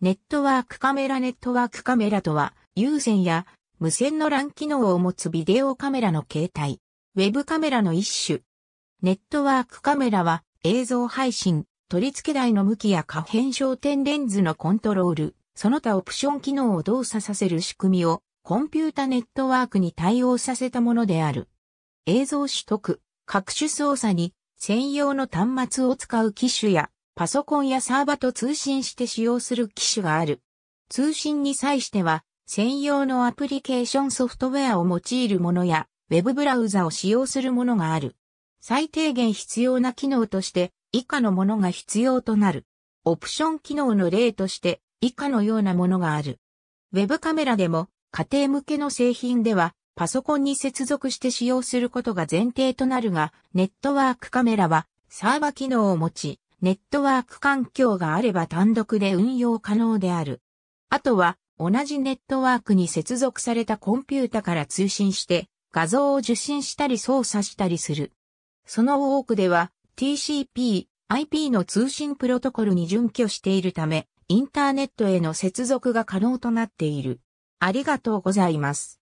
ネットワークカメラネットワークカメラとは、有線や無線の LAN 機能を持つビデオカメラの形態、ウェブカメラの一種。ネットワークカメラは映像配信、取り付け台の向きや可変焦点レンズのコントロール、その他オプション機能を動作させる仕組みをコンピュータネットワークに対応させたものである。映像取得、各種操作に専用の端末を使う機種やパソコンやサーバと通信して使用する機種がある。通信に際しては、専用のアプリケーションソフトウェアを用いるものや、ウェブブラウザを使用するものがある。最低限必要な機能として、以下のものが必要となる。オプション機能の例として、以下のようなものがある。ウェブカメラでも、家庭向けの製品では、パソコンに接続して使用することが前提となるが、ネットワークカメラは、サーバ機能を持ち、ネットワーク環境があれば単独で運用可能である。あとは、同じネットワークに接続されたコンピュータから通信して、画像を受信したり操作したりする。その多くでは、TCP、IP の通信プロトコルに準拠しているため、インターネットへの接続が可能となっている。ありがとうございます。